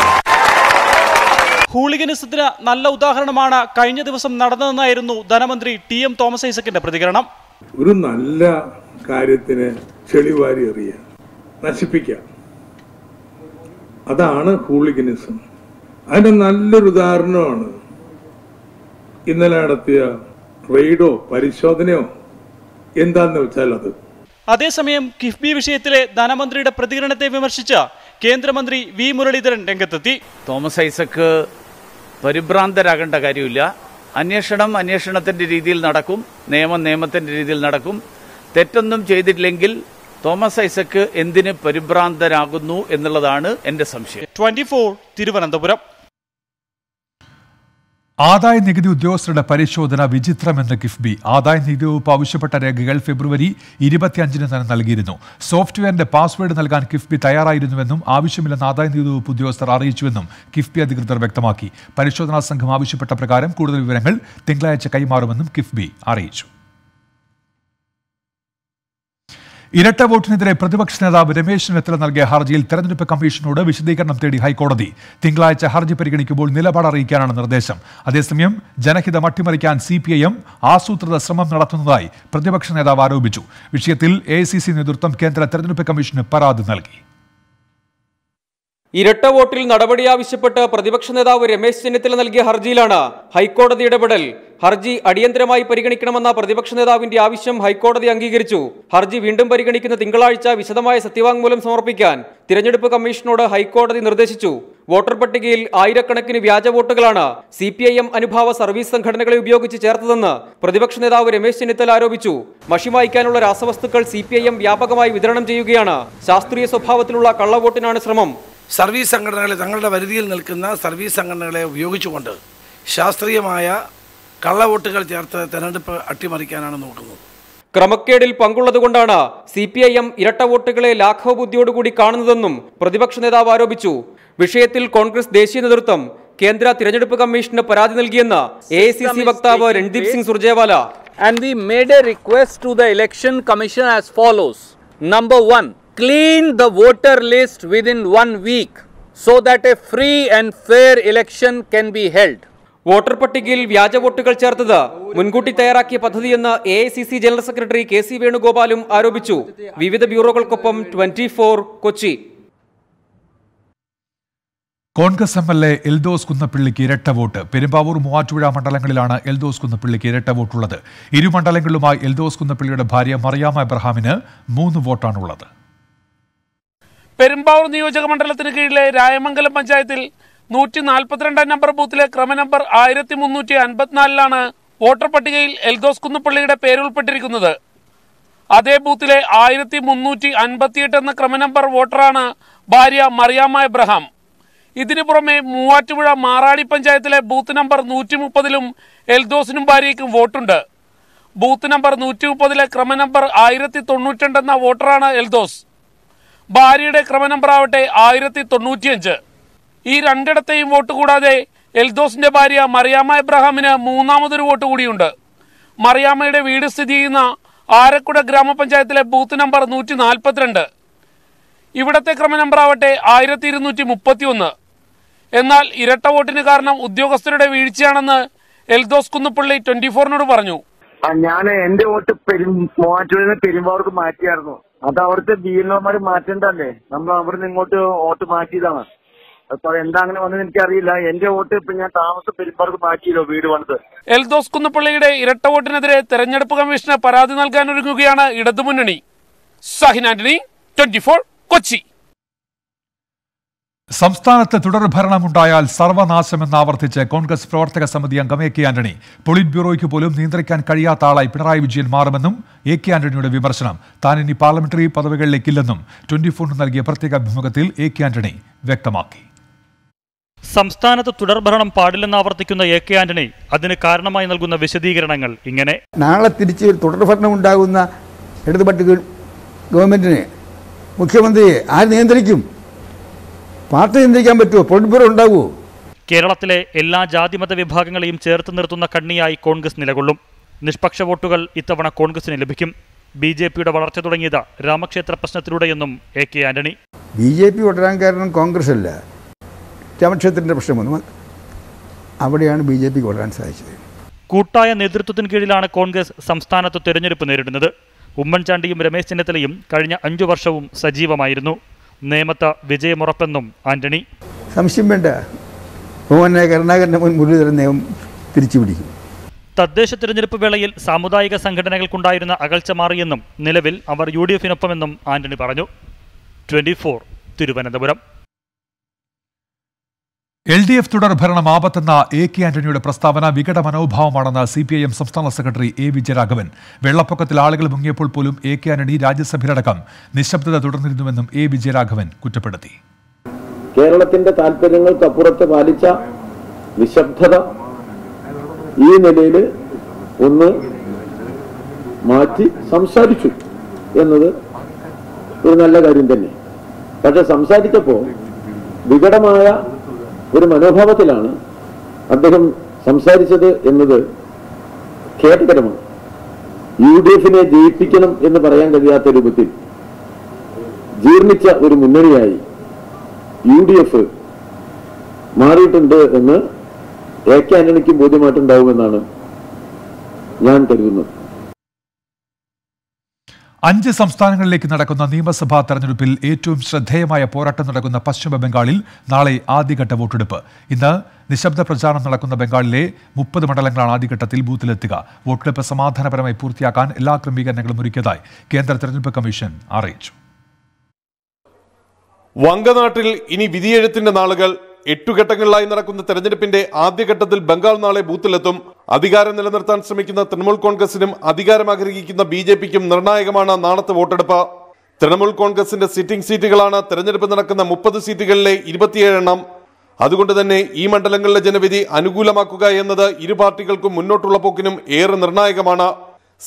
ഹൂളിഗനിസത്തിന് നല്ല ഉദാഹരണമാണ് കഴിഞ്ഞ ദിവസം നടന്നതെന്നായിരുന്നു ധനമന്ത്രി ടി എം തോമസ് ഐസക്കിന്റെ പ്രതികരണം ഒരു നല്ല കാര്യത്തിന് ചെളിവാരി എറിയ നശിപ്പിക്കാം അതാണ് ഹൂളിഗനിസം അതിൻ്റെ നല്ലൊരു ഉദാഹരണമാണ് ഇന്നലെ നടത്തിയ റെയ്ഡോ പരിശോധനയോ എന്താന്ന് വെച്ചാൽ അത് അതേസമയം കിഫ്ബി വിഷയത്തിലെ ധനമന്ത്രിയുടെ പ്രതികരണത്തെ വിമർശിച്ച കേന്ദ്രമന്ത്രി വി മുരളീധരൻ രംഗത്തെത്തി തോമസ് ഐസക്ക് പരിഭ്രാന്തരാകേണ്ട കാര്യമില്ല അന്വേഷണം അന്വേഷണത്തിന്റെ രീതിയിൽ നടക്കും നിയമം നിയമത്തിന്റെ രീതിയിൽ നടക്കും തെറ്റൊന്നും ചെയ്തിട്ടില്ലെങ്കിൽ തോമസ് ഐസക്ക് എന്തിന് പരിഭ്രാന്തരാകുന്നു എന്നുള്ളതാണ് എൻ്റെ സംശയം ട്വന്റി തിരുവനന്തപുരം ആദായ നികുതി ഉദ്യോഗസ്ഥരുടെ പരിശോധന വിചിത്രമെന്ന് കിഫ്ബി ആദായ നികുതി വകുപ്പ് ആവശ്യപ്പെട്ട രേഖകൾ ഫെബ്രുവരി ഇരുപത്തിയഞ്ചിന് തന്നെ നൽകിയിരുന്നു സോഫ്റ്റ്വെയറിന്റെ പാസ്വേഡ് നൽകാൻ കിഫ്ബി തയ്യാറായിരുന്നുവെന്നും ആവശ്യമില്ലെന്ന് ആദായ നികുതി വകുപ്പ് ഉദ്യോഗസ്ഥർ അറിയിച്ചുവെന്നും കിഫ്ബി അധികൃതർ വ്യക്തമാക്കി പരിശോധനാ സംഘം ആവശ്യപ്പെട്ട പ്രകാരം കൂടുതൽ വിവരങ്ങൾ തിങ്കളാഴ്ച കൈമാറുമെന്നും കിഫ്ബി അറിയിച്ചു ഇരട്ട വോട്ടിനെതിരെ പ്രതിപക്ഷ നേതാവ് രമേശ് ചെന്നിത്തല നൽകിയ ഹർജിയിൽ തെരഞ്ഞെടുപ്പ് കമ്മീഷനോട് വിശദീകരണം തേടി ഹൈക്കോടതി തിങ്കളാഴ്ച ഹർജി പരിഗണിക്കുമ്പോൾ നിലപാട് അറിയിക്കാനാണ് നിർദ്ദേശം അതേസമയം ജനഹിതം അട്ടിമറിക്കാൻ സി പി ഐ എം ആസൂത്രിത ശ്രമം നടത്തുന്നതായി പ്രതിപക്ഷ നേതാവ് ആരോപിച്ചു വിഷയത്തിൽ എ നേതൃത്വം കേന്ദ്ര തെരഞ്ഞെടുപ്പ് കമ്മീഷന് പരാതി നൽകി ഇരട്ട വോട്ടിൽ നടപടി ആവശ്യപ്പെട്ട് പ്രതിപക്ഷ നേതാവ് രമേശ് ചെന്നിത്തല നൽകിയ ഹർജിയിലാണ് ഹൈക്കോടതി ഇടപെടൽ ഹർജി അടിയന്തരമായി പരിഗണിക്കണമെന്ന പ്രതിപക്ഷ നേതാവിന്റെ ആവശ്യം ഹൈക്കോടതി അംഗീകരിച്ചു ഹർജി വീണ്ടും പരിഗണിക്കുന്ന തിങ്കളാഴ്ച വിശദമായ സത്യവാങ്മൂലം സമർപ്പിക്കാൻ തിരഞ്ഞെടുപ്പ് കമ്മീഷനോട് ഹൈക്കോടതി നിർദ്ദേശിച്ചു വോട്ടർ പട്ടികയിൽ ആയിരക്കണക്കിന് വ്യാജ വോട്ടുകളാണ് സി പി ഐ എം അനുഭാവ സർവീസ് സംഘടനകളെ ഉപയോഗിച്ച് ചേർത്തതെന്ന് പ്രതിപക്ഷ നേതാവ് രമേശ് ചെന്നിത്തല ആരോപിച്ചു മഷി വായിക്കാനുള്ള രാസവസ്തുക്കൾ സി പി ഐ എം വ്യാപകമായി വിതരണം ചെയ്യുകയാണ് ശാസ്ത്രീയ സ്വഭാവത്തിലുള്ള കള്ളവോട്ടിനാണ് ശ്രമം സർവീസ് സംഘടനകളെ തങ്ങളുടെ പരിധിയിൽ നിൽക്കുന്ന സർവീസ് സംഘടനകളെ ഉപയോഗിച്ചുകൊണ്ട് ശാസ്ത്രീയമായ കള്ളവോട്ടുകൾ ചേർത്ത് തെരഞ്ഞെടുപ്പ് അട്ടിമറിക്കാനാണ് നോക്കുന്നത് ക്രമക്കേടിൽ പങ്കുള്ളതുകൊണ്ടാണ് സി പി ഐ എം ഇരട്ട വോട്ടുകളെ ലാഘവബുദ്ധിയോടുകൂടി കാണുന്നതെന്നും പ്രതിപക്ഷ നേതാവ് ആരോപിച്ചു വിഷയത്തിൽ കോൺഗ്രസ് ദേശീയ നേതൃത്വം കേന്ദ്ര തിരഞ്ഞെടുപ്പ് കമ്മീഷന് പരാതി നൽകിയെന്ന് എ വക്താവ് Randeep Singh Surjewala and we made a request to the election commission as follows number one clean the voter list within one week so that a free and fair election can be held. Voter പട്ടികയിൽ വ്യാജ വോട്ടുകൾ ചേർത്തത് മുൻകൂട്ടി തയ്യാറാക്കിയ പദ്ധതിയെന്ന് A I C C general secretary K C വേണുഗോപാലും ആരോപിച്ചു വിവിധ ബ്യൂറോകൾക്കൊപ്പം twenty four Kochi Congress M L A Eldhose കുന്നപ്പിള്ളിക്ക് ഇരട്ട വോട്ട് പെരുമ്പാവൂർ മൂവാറ്റുപുഴ മണ്ഡലങ്ങളിലാണ് എൽദോസ് കുന്നപ്പിള്ളിക്ക് ഇരട്ട വോട്ടുള്ളത് ഇരു മണ്ഡലങ്ങളിലുമായി എൽദോസ് കുന്നപ്പിള്ളിയുടെ ഭാര്യ മറിയാമ എബ്രഹാമിന് മൂന്ന് വോട്ടാണുള്ളത് പെരുമ്പാവൂർ നിയോജക മണ്ഡലത്തിന് കീഴിലെ രായമംഗലം പഞ്ചായത്തിൽ നൂറ്റി നാൽപ്പത്തിരണ്ടാം നമ്പർ ബൂത്തിലെ ക്രമ നമ്പർ ആയിരത്തി മുന്നൂറ്റി അൻപത്തിനാലിലാണ് വോട്ടർ പട്ടികയിൽ എൽദോസ് കുന്നുപള്ളിയുടെ പേരുൾപ്പെട്ടിരിക്കുന്നത് അതേ ബൂത്തിലെ ആയിരത്തി മുന്നൂറ്റി അൻപത്തിയെട്ട് എന്ന ക്രമ നമ്പർ വോട്ടറാണ് ഭാര്യ മറിയാമ എബ്രഹാം ഇതിനു പുറമെ മൂവാറ്റുപുഴ മാറാടി പഞ്ചായത്തിലെ ബൂത്ത് നമ്പർ നൂറ്റി മുപ്പതിലും എൽദോസിനും ഭാര്യയ്ക്കും വോട്ടുണ്ട് ബൂത്ത് നമ്പർ നൂറ്റി മുപ്പതിലെ ക്രമ നമ്പർ ആയിരത്തി തൊണ്ണൂറ്റി എന്ന വോട്ടറാണ് എൽദോസ് ഭാര്യയുടെ ക്രമനമ്പറാവട്ടെ ആയിരത്തി തൊണ്ണൂറ്റിയഞ്ച് ഈ രണ്ടിടത്തെയും വോട്ട് കൂടാതെ എൽദോസിന്റെ ഭാര്യ മറിയാമ്മ എബ്രഹാമിന് മൂന്നാമതൊരു വോട്ട് കൂടിയുണ്ട് മറിയാമ്മയുടെ വീട് സ്ഥിതി ചെയ്യുന്ന ആരക്കുട ഗ്രാമപഞ്ചായത്തിലെ ബൂത്ത് നമ്പർ നൂറ്റി നാൽപ്പത്തിരണ്ട് ഇവിടത്തെ ക്രമനമ്പറാവട്ടെ ആയിരത്തി ഇരുന്നൂറ്റി ഒന്ന് എന്നാൽ ഇരട്ട വോട്ടിന് കാരണം ഉദ്യോഗസ്ഥരുടെ വീഴ്ചയാണെന്ന് എൽദോസ് കുന്നപ്പള്ളി ട്വന്റി ഫോറിനോട് പറഞ്ഞു ഞാൻ എന്റെ വോട്ട് പെരും മൂവാറ്റൂരിന് പെരുമ്പാവൂർക്ക് മാറ്റിയായിരുന്നു അത് അവിടുത്തെ ബി എൽ ഒമാര് മാറ്റണ്ടല്ലേ നമ്മൾ അവിടുന്ന് ഇങ്ങോട്ട് വോട്ട് മാറ്റിയതാണ് അപ്പൊ എന്താ അങ്ങനെ വന്നത് എനിക്കറിയില്ല എന്റെ വോട്ട് ഇപ്പൊ ഞാൻ താമസം പെരുമ്പാർക്ക് മാറ്റിയല്ലോ വീട് വന്നത് എൽദോസ് കുന്നപ്പള്ളിയുടെ ഇരട്ട വോട്ടിനെതിരെ തെരഞ്ഞെടുപ്പ് കമ്മീഷന് പരാതി നൽകാനൊരുങ്ങുകയാണ് ഇടതുമുന്നണി Sahin Antony twenty four Kochi സംസ്ഥാനത്ത് തുടർഭരണമുണ്ടായാൽ സർവനാശമെന്ന് ആവർത്തിച്ച് കോൺഗ്രസ് പ്രവർത്തക സമിതി അംഗം എ കെ ആന്റണി പൊളിറ്റ് ബ്യൂറോയ്ക്ക് പോലും നിയന്ത്രിക്കാൻ കഴിയാത്ത ആളായി പിണറായി വിജയൻ മാറുമെന്നും എ കെ ആന്റണിയുടെ വിമർശനം താൻ ഇനി പാർലമെന്ററി പദവികളിലേക്കില്ലെന്നും ട്വന്റി ഫോറിന് നൽകിയ പ്രത്യേക അഭിമുഖത്തിൽ എ കെ ആന്റണി വ്യക്തമാക്കി സംസ്ഥാനത്ത് തുടർഭരണം പാടില്ലെന്ന് ആവർത്തിക്കുന്ന എ കെ ആന്റണി അതിന് കാരണമായി നൽകുന്ന വിശദീകരണങ്ങൾ ഇങ്ങനെ നാളെ തിരിച്ച് തുടർഭരണം ഉണ്ടാകുന്ന ഇടതുപക്ഷ ഗവൺമെന്റിനെ മുഖ്യമന്ത്രിയെ ആര് നിയന്ത്രിക്കും പാർട്ടി ചിന്തിക്കാൻ പറ്റുമോ പൊളിറ്റ്ബ്യൂറോ ഉണ്ടാകുമോ കേരളത്തിലെ എല്ലാ ജാതിമത വിഭാഗങ്ങളെയും ചേർത്ത് നിർത്തുന്ന കണ്ണിയായി കോൺഗ്രസ് നിലകൊള്ളും നിഷ്പക്ഷ വോട്ടുകൾ ഇത്തവണ കോൺഗ്രസിന് ലഭിക്കും ബി ജെ പിയുടെ വളർച്ച തുടങ്ങിയത് രാമക്ഷേത്ര പ്രശ്നത്തിലൂടെയെന്നും A K Antony B J P ഒട്ടരാൻ കാരണം കോൺഗ്രസ് അല്ല രാമക്ഷേത്രത്തിന്റെ പ്രശ്നം വന്നു അവിടെയാണ് ബി ജെ പി വളരാൻ സാധിച്ചത് കൂട്ടായ നേതൃത്വത്തിന് കീഴിലാണ് കോൺഗ്രസ് സംസ്ഥാനത്ത് തെരഞ്ഞെടുപ്പ് നേരിടുന്നത് ഉമ്മൻചാണ്ടിയും രമേശ് ചെന്നിത്തലയും കഴിഞ്ഞ അഞ്ചു വർഷവും സജീവമായിരുന്നു നേമത്ത് വിജയമുറപ്പെന്നും ആന്റണി സംശയം വേണ്ട മോഹനെ മുൻ മുരളീധരൻ നിയമം തിരിച്ചു പിടിക്കും തദ്ദേശ തിരഞ്ഞെടുപ്പ് വേളയിൽ സാമുദായിക സംഘടനകൾക്കുണ്ടായിരുന്ന അകൽച്ച മാറിയെന്നും നിലവിൽ അവർ യു ഡി എഫിനൊപ്പമെന്നും ആന്റണി പറഞ്ഞു twenty Thiruvananthapuram L D F ഭരണം ആപത്തെന്ന എ കെ ആന്റണിയുടെ പ്രസ്താവന വികട മനോഭാവമാണെന്ന് സി പി ഐ എം സംസ്ഥാന സെക്രട്ടറി എ വിജയരാഘവൻ വെള്ളപ്പൊക്കത്തിൽ ആളുകൾ മുങ്ങിയപ്പോൾ പോലും എ കെ ആന്റണി രാജ്യസഭയിലടക്കം നിശബ്ദത തുടർന്നിരുന്നുവെന്നും എ വിജയരാഘവൻ കുറ്റപ്പെടുത്തി കേരളത്തിന്റെ താല്പര്യങ്ങൾക്കപ്പുറത്ത് പാലിച്ച നിശബ്ദത ഈ നിലയിൽ ഒന്ന് മാറ്റി സംസാരിച്ചു എന്നത് ഒരു നല്ല കാര്യം തന്നെ പക്ഷെ സംസാരിച്ചപ്പോൾ വികടമായ ഒരു മനോഭാവത്തിലാണ് അദ്ദേഹം സംസാരിച്ചത് എന്നത് ഖേദകരമാണ് യു ഡി എഫിനെ ജയിപ്പിക്കണം എന്ന് പറയാൻ കഴിയാത്ത രൂപത്തിൽ ജീർണിച്ച ഒരു മുന്നണിയായി യു ഡി എഫ് മാറിയിട്ടുണ്ട് എന്ന് എ കെ ആന്റണിക്കും ബോധ്യമായിട്ടുണ്ടാവുമെന്നാണ് ഞാൻ കരുതുന്നത് അഞ്ച് സംസ്ഥാനങ്ങളിലേക്ക് നടക്കുന്ന നിയമസഭാ തെരഞ്ഞെടുപ്പിൽ ഏറ്റവും ശ്രദ്ധേയമായ പോരാട്ടം നടക്കുന്ന പശ്ചിമ ബംഗാളിൽ നാളെ ആദ്യഘട്ട വോട്ടെടുപ്പ് ഇന്ന് നിശബ്ദ പ്രചാരണം നടക്കുന്ന ബംഗാളിലെ മുപ്പത് മണ്ഡലങ്ങളാണ് ആദ്യഘട്ടത്തിൽ ബൂത്തിലെത്തുക വോട്ടെടുപ്പ് സമാധാനപരമായി പൂർത്തിയാക്കാൻ എല്ലാ ക്രമീകരണങ്ങളും ഒരുക്കിയതായി കേന്ദ്ര തെരഞ്ഞെടുപ്പ് കമ്മീഷൻ അറിയിച്ചു വങ്കനാട്ടിൽ ഇനി വിധിയെഴുത്തിന്റെ നാളുകൾ എട്ടു ഘട്ടങ്ങളിലായി നടക്കുന്ന തെരഞ്ഞെടുപ്പിന്റെ ആദ്യഘട്ടത്തിൽ ബംഗാൾ നാളെ ബൂത്തിലെത്തും അധികാരം നിലനിർത്താൻ ശ്രമിക്കുന്ന തൃണമൂൽ കോൺഗ്രസിനും അധികാരം ആഗ്രഹിക്കുന്ന ബി ജെ പിക്കും നിർണായകമാണ് നാളത്തെ വോട്ടെടുപ്പ് തൃണമൂൽ കോൺഗ്രസിന്റെ സിറ്റിംഗ് സീറ്റുകളാണ് തെരഞ്ഞെടുപ്പ് നടക്കുന്ന മുപ്പത് സീറ്റുകളിലെ എണ്ണം അതുകൊണ്ട് തന്നെ ഈ മണ്ഡലങ്ങളിലെ ജനവിധി അനുകൂലമാക്കുക എന്നത് ഇരു പാർട്ടികൾക്കും മുന്നോട്ടുള്ള പോക്കിനും ഏറെ നിർണായകമാണ്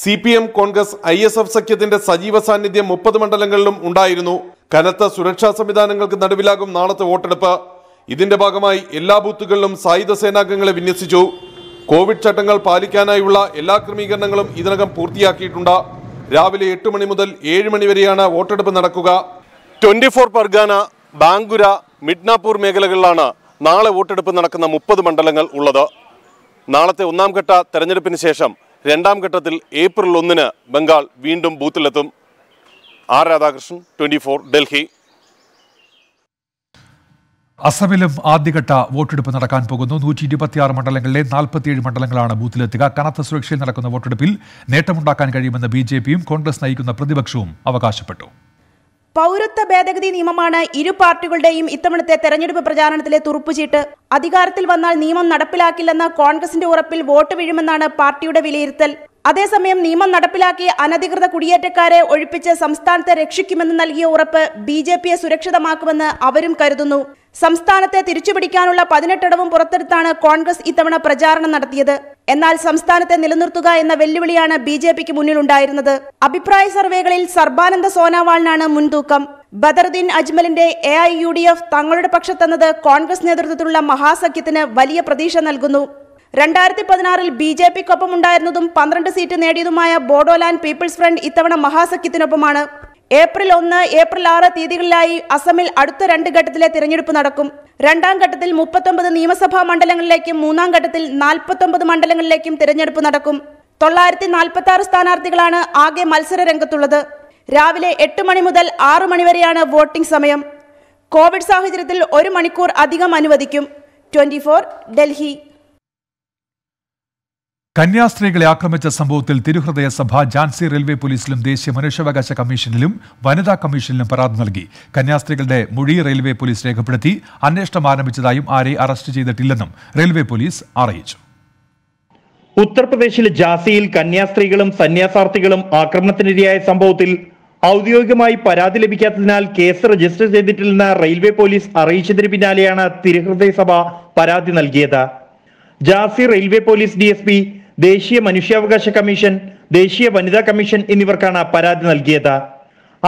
C P M Congress I S F സഖ്യത്തിന്റെ സജീവ സാന്നിധ്യം മുപ്പത് മണ്ഡലങ്ങളിലും ഉണ്ടായിരുന്നു കനത്ത സുരക്ഷാ സംവിധാനങ്ങൾക്ക് നടുവിലാകും നാളത്തെ വോട്ടെടുപ്പ് ഇതിന്റെ ഭാഗമായി എല്ലാ ബൂത്തുകളിലും സായുധ സേനാംഗങ്ങളെ വിന്യസിച്ചു കോവിഡ് ചട്ടങ്ങൾ പാലിക്കാനായുള്ള എല്ലാ ക്രമീകരണങ്ങളും ഇതിനകം പൂർത്തിയാക്കിയിട്ടുണ്ട് രാവിലെ എട്ട് മണി മുതൽ ഏഴ് മണി വരെയാണ് വോട്ടെടുപ്പ് നടക്കുക ട്വന്റി ഫോർ പർഗാന ബാങ്കുര മിഡ്നാപൂർ മേഖലകളിലാണ് നാളെ വോട്ടെടുപ്പ് നടക്കുന്ന മുപ്പത് മണ്ഡലങ്ങൾ ഉള്ളത് നാളത്തെ ഒന്നാം ഘട്ട തെരഞ്ഞെടുപ്പിന് ശേഷം രണ്ടാം ഘട്ടത്തിൽ ഏപ്രിൽ ഒന്നിന് ബംഗാൾ വീണ്ടും ബൂത്തിലെത്തും ആർ രാധാകൃഷ്ണൻ ട്വൻറ്റി ഡൽഹി അസമിലും ആദ്യഘട്ട വോട്ടെടുപ്പ് നടക്കാൻ പോകുന്നു നൂറ്റി ഇരുപത്തിയാറ് മണ്ഡലങ്ങളിലെ നാൽപ്പത്തിയേഴ് മണ്ഡലങ്ങളാണ് ബൂത്തിലെത്തുക കനത്ത സുരക്ഷയിൽ നടക്കുന്ന വോട്ടെടുപ്പിൽ നേട്ടമുണ്ടാക്കാൻ കഴിയുമെന്ന് ബി ജെ പിയും കോൺഗ്രസ് നയിക്കുന്ന പ്രതിപക്ഷവും അവകാശപ്പെട്ടു പൗരത്വ ഭേദഗതി നിയമമാണ് ഇരു പാർട്ടികളുടെയും ഇത്തവണത്തെ തെരഞ്ഞെടുപ്പ് പ്രചാരണത്തിലെ തുറുപ്പുചീട്ട് അധികാരത്തിൽ വന്നാൽ നിയമം നടപ്പിലാക്കില്ലെന്ന കോൺഗ്രസിന്റെ ഉറപ്പിൽ വോട്ട് വീഴുമെന്നാണ് പാർട്ടിയുടെ വിലയിരുത്തൽ അതേസമയം നിയമം നടപ്പിലാക്കി അനധികൃത കുടിയേറ്റക്കാരെ ഒഴിപ്പിച്ച് സംസ്ഥാനത്തെ രക്ഷിക്കുമെന്ന് നൽകിയ ഉറപ്പ് ബി ജെ പിയെ സുരക്ഷിതമാക്കുമെന്ന് അവരും കരുതുന്നു സംസ്ഥാനത്തെ തിരിച്ചുപിടിക്കാനുള്ള പതിനെട്ടിടവും പുറത്തെടുത്താണ് കോൺഗ്രസ് ഇത്തവണ പ്രചാരണം നടത്തിയത് എന്നാൽ സംസ്ഥാനത്തെ നിലനിർത്തുക എന്ന വെല്ലുവിളിയാണ് ബി ജെ പിക്ക് മുന്നിലുണ്ടായിരുന്നത് അഭിപ്രായ സർവേകളിൽ സർബാനന്ദ സോനാവാളിനാണ് മുൻതൂക്കം ബദറുദ്ദീൻ അജ്മലിന്റെ A I U D F തങ്ങളുടെ പക്ഷത്തെന്നത് കോൺഗ്രസ് നേതൃത്വത്തിലുള്ള മഹാസഖ്യത്തിന് വലിയ പ്രതീക്ഷ നൽകുന്നു രണ്ടായിരത്തി പതിനാറിൽ ബി ജെ പിക്കൊപ്പം ഉണ്ടായിരുന്നതും പന്ത്രണ്ട് സീറ്റ് നേടിയതുമായ ബോഡോലാൻഡ് പീപ്പിൾസ് ഫ്രണ്ട് ഇത്തവണ മഹാസഖ്യത്തിനൊപ്പമാണ് ഏപ്രിൽ ഒന്ന് ഏപ്രിൽ ആറ് തീയതികളിലായി അസമിൽ അടുത്ത രണ്ട് ഘട്ടത്തിലെ തിരഞ്ഞെടുപ്പ് നടക്കും രണ്ടാം ഘട്ടത്തിൽ മുപ്പത്തൊമ്പത് നിയമസഭാ മണ്ഡലങ്ങളിലേക്കും മൂന്നാം ഘട്ടത്തിൽ നാൽപ്പത്തൊമ്പത് മണ്ഡലങ്ങളിലേക്കും തിരഞ്ഞെടുപ്പ് നടക്കും തൊള്ളായിരത്തി നാൽപ്പത്തി ആറ് സ്ഥാനാർത്ഥികളാണ് ആകെ മത്സര രംഗത്തുള്ളത് രാവിലെ എട്ട് മണി മുതൽ ആറ് മണിവരെയാണ് വോട്ടിംഗ് സമയം കോവിഡ് സാഹചര്യത്തിൽ ഒരു മണിക്കൂർ അധികം അനുവദിക്കും ട്വന്റി ഡൽഹി കന്യാസ്ത്രീകളെ ആക്രമിച്ച സംഭവത്തിൽ തിരുഹൃദയ സഭ ജാൻസി റെയിൽവേ പോലീസിലും ദേശീയ മനുഷ്യാവകാശ കമ്മീഷനിലും വനിതാ കമ്മീഷനിലും പരാതി നൽകി കന്യാസ്ത്രീകളുടെ മൊഴി റെയിൽവേ പോലീസ് രേഖപ്പെടുത്തി അന്വേഷണം ആരംഭിച്ചതായും ആരെ അറസ്റ്റ് ചെയ്തിട്ടില്ലെന്നും റെയിൽവേ പോലീസ് അറിയിച്ചു ഉത്തർപ്രദേശിലെ ഝാസിയിൽ കന്യാസ്ത്രീകളും സന്യാസാർത്ഥികളും ആക്രമണത്തിനിരയായ സംഭവത്തിൽ ഔദ്യോഗികമായി പരാതി ലഭിക്കാത്തതിനാൽ കേസ് രജിസ്റ്റർ ചെയ്തിട്ടില്ലെന്ന് റെയിൽവേ പോലീസ് അറിയിച്ചതിന് പിന്നാലെയാണ് തിരുഹൃദയ സഭ പരാതി നൽകിയത് ജാസി റെയിൽവേ പോലീസ് ഡി ദേശീയ മനുഷ്യാവകാശ കമ്മീഷൻ ദേശീയ വനിതാ കമ്മീഷൻ എന്നിവർക്കാണ് പരാതി നൽകിയത്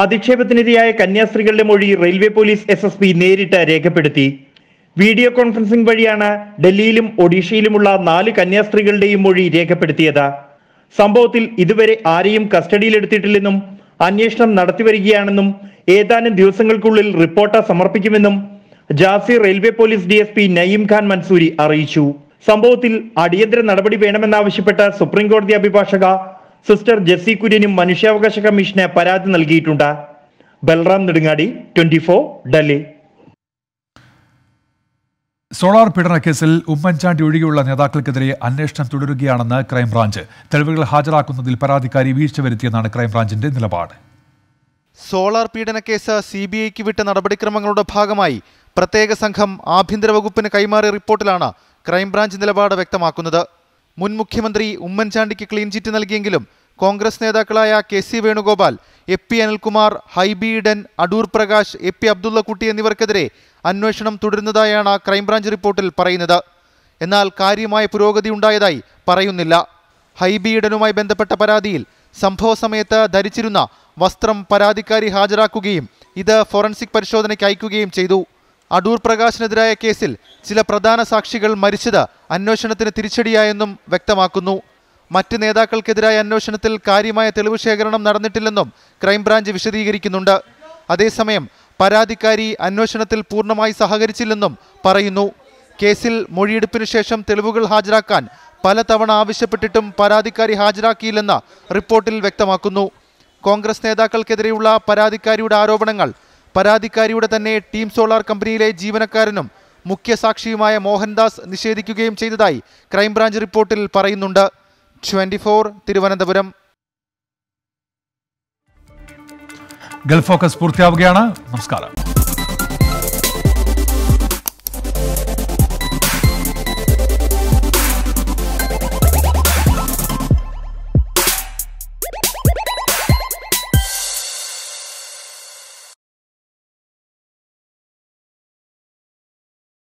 അധിക്ഷേപത്തിനിരയായ കന്യാസ്ത്രീകളുടെ മൊഴി railway police S S P നേരിട്ട് രേഖപ്പെടുത്തി വീഡിയോ കോൺഫറൻസിംഗ് വഴിയാണ് ഡൽഹിയിലും ഒഡീഷയിലുമുള്ള നാല് കന്യാസ്ത്രീകളുടെയും മൊഴി രേഖപ്പെടുത്തിയത് സംഭവത്തിൽ ഇതുവരെ ആരെയും കസ്റ്റഡിയിലെടുത്തിട്ടില്ലെന്നും അന്വേഷണം നടത്തിവരികയാണെന്നും ഏതാനും ദിവസങ്ങൾക്കുള്ളിൽ റിപ്പോർട്ട് സമർപ്പിക്കുമെന്നും ജാസി railway police D S P Naeem Khan Mansoori അറിയിച്ചു സംഭവത്തിൽ അടിയന്തര നടപടി വേണമെന്നാവശ്യപ്പെട്ട് കോടതി അഭിഭാഷക സിസ്റ്റർ ജെസ്സി കുര്യനും മനുഷ്യാവകാശ കമ്മീഷന് പരാതി നൽകിയിട്ടുണ്ട് Balram Nedungadi twenty four Delhi solar പീഡനക്കേസിൽ ഉമ്മൻചാണ്ടി ഒഴികെയുള്ള നേതാക്കൾക്കെതിരെ അന്വേഷണം തുടരുകയാണെന്ന് ക്രൈംബ്രാഞ്ച് തെളിവുകൾ ഹാജരാക്കുന്നതിൽ പരാതിക്കാരി വീഴ്ച വരുത്തിയെന്നാണ് ക്രൈംബ്രാഞ്ചിന്റെ നിലപാട് സോളാർ പീഡനക്കേസ് സി ബി ഐക്ക് വിട്ട നടപടിക്രമങ്ങളുടെ ഭാഗമായി പ്രത്യേക സംഘം ആഭ്യന്തര വകുപ്പിന് കൈമാറിയ റിപ്പോർട്ടിലാണ് ക്രൈംബ്രാഞ്ച് നിലപാട് വ്യക്തമാക്കുന്നത് മുൻ മുഖ്യമന്ത്രി ഉമ്മൻചാണ്ടിക്ക് ക്ലീൻ ചിറ്റ് നൽകിയെങ്കിലും കോൺഗ്രസ് നേതാക്കളായ K C Venugopal A P Anilkumar Hibi Eden Adoor Prakash A P Abdullakutty എന്നിവർക്കെതിരെ അന്വേഷണം തുടരുന്നതായാണ് ക്രൈംബ്രാഞ്ച് റിപ്പോർട്ടിൽ പറയുന്നത് എന്നാൽ കാര്യമായ പുരോഗതി ഉണ്ടായതായി പറയുന്നില്ല ഹൈബി ഇഡനുമായി ബന്ധപ്പെട്ട പരാതിയിൽ സംഭവ സമയത്ത് ധരിച്ചിരുന്ന വസ്ത്രം പരാതിക്കാരി ഹാജരാക്കുകയും ഇത് ഫോറൻസിക് പരിശോധനയ്ക്ക് അയക്കുകയും ചെയ്തു അടൂർ പ്രകാശിനെതിരായ കേസിൽ ചില പ്രധാന സാക്ഷികൾ മരിച്ചത് അന്വേഷണത്തിന് തിരിച്ചടിയായെന്നും വ്യക്തമാക്കുന്നു മറ്റ് നേതാക്കൾക്കെതിരായ അന്വേഷണത്തിൽ കാര്യമായ തെളിവ് ശേഖരണം നടന്നിട്ടില്ലെന്നും ക്രൈംബ്രാഞ്ച് വിശദീകരിക്കുന്നുണ്ട് അതേസമയം പരാതിക്കാരി അന്വേഷണത്തിൽ പൂർണ്ണമായി സഹകരിച്ചില്ലെന്നും പറയുന്നു കേസിൽ മൊഴിയെടുപ്പിനു ശേഷം തെളിവുകൾ ഹാജരാക്കാൻ പലതവണ ആവശ്യപ്പെട്ടിട്ടും പരാതിക്കാരി ഹാജരാക്കിയില്ലെന്ന് റിപ്പോർട്ടിൽ വ്യക്തമാക്കുന്നു കോൺഗ്രസ് നേതാക്കൾക്കെതിരെയുള്ള പരാതിക്കാരിയുടെ ആരോപണങ്ങൾ പരാതിക്കാരിയുടെ തന്നെ ടീം സോളാർ കമ്പനിയിലെ ജീവനക്കാരനും മുഖ്യസാക്ഷിയുമായ മോഹൻദാസ് നിഷേധിക്കുകയും ചെയ്തതായി ക്രൈംബ്രാഞ്ച് റിപ്പോർട്ടിൽ പറയുന്നുണ്ട് ട്വന്റി തിരുവനന്തപുരം ഗൾഫ് ഫോക്കസ് പൂർത്തിയാവുകയാണ് നമസ്കാരം